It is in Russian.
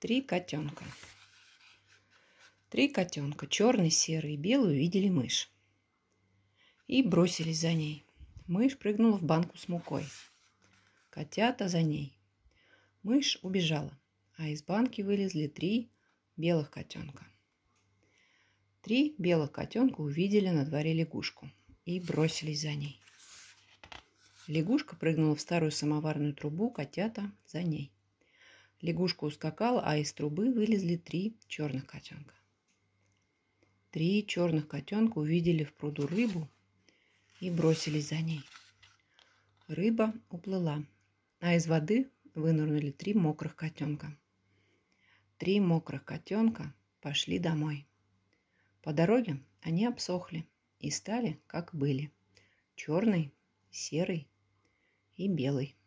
Три котенка. Три котенка, черный, серый и белый, увидели мышь. И бросились за ней. Мышь прыгнула в банку с мукой. Котята за ней. Мышь убежала, а из банки вылезли три белых котенка. Три белых котенка увидели на дворе лягушку и бросились за ней. Лягушка прыгнула в старую самоварную трубу, котята за ней. Лягушка ускакала, а из трубы вылезли три черных котенка. Три черных котенка увидели в пруду рыбу и бросились за ней. Рыба уплыла, а из воды вынырнули три мокрых котенка. Три мокрых котенка пошли домой. По дороге они обсохли и стали, как были, черный, серый и белый.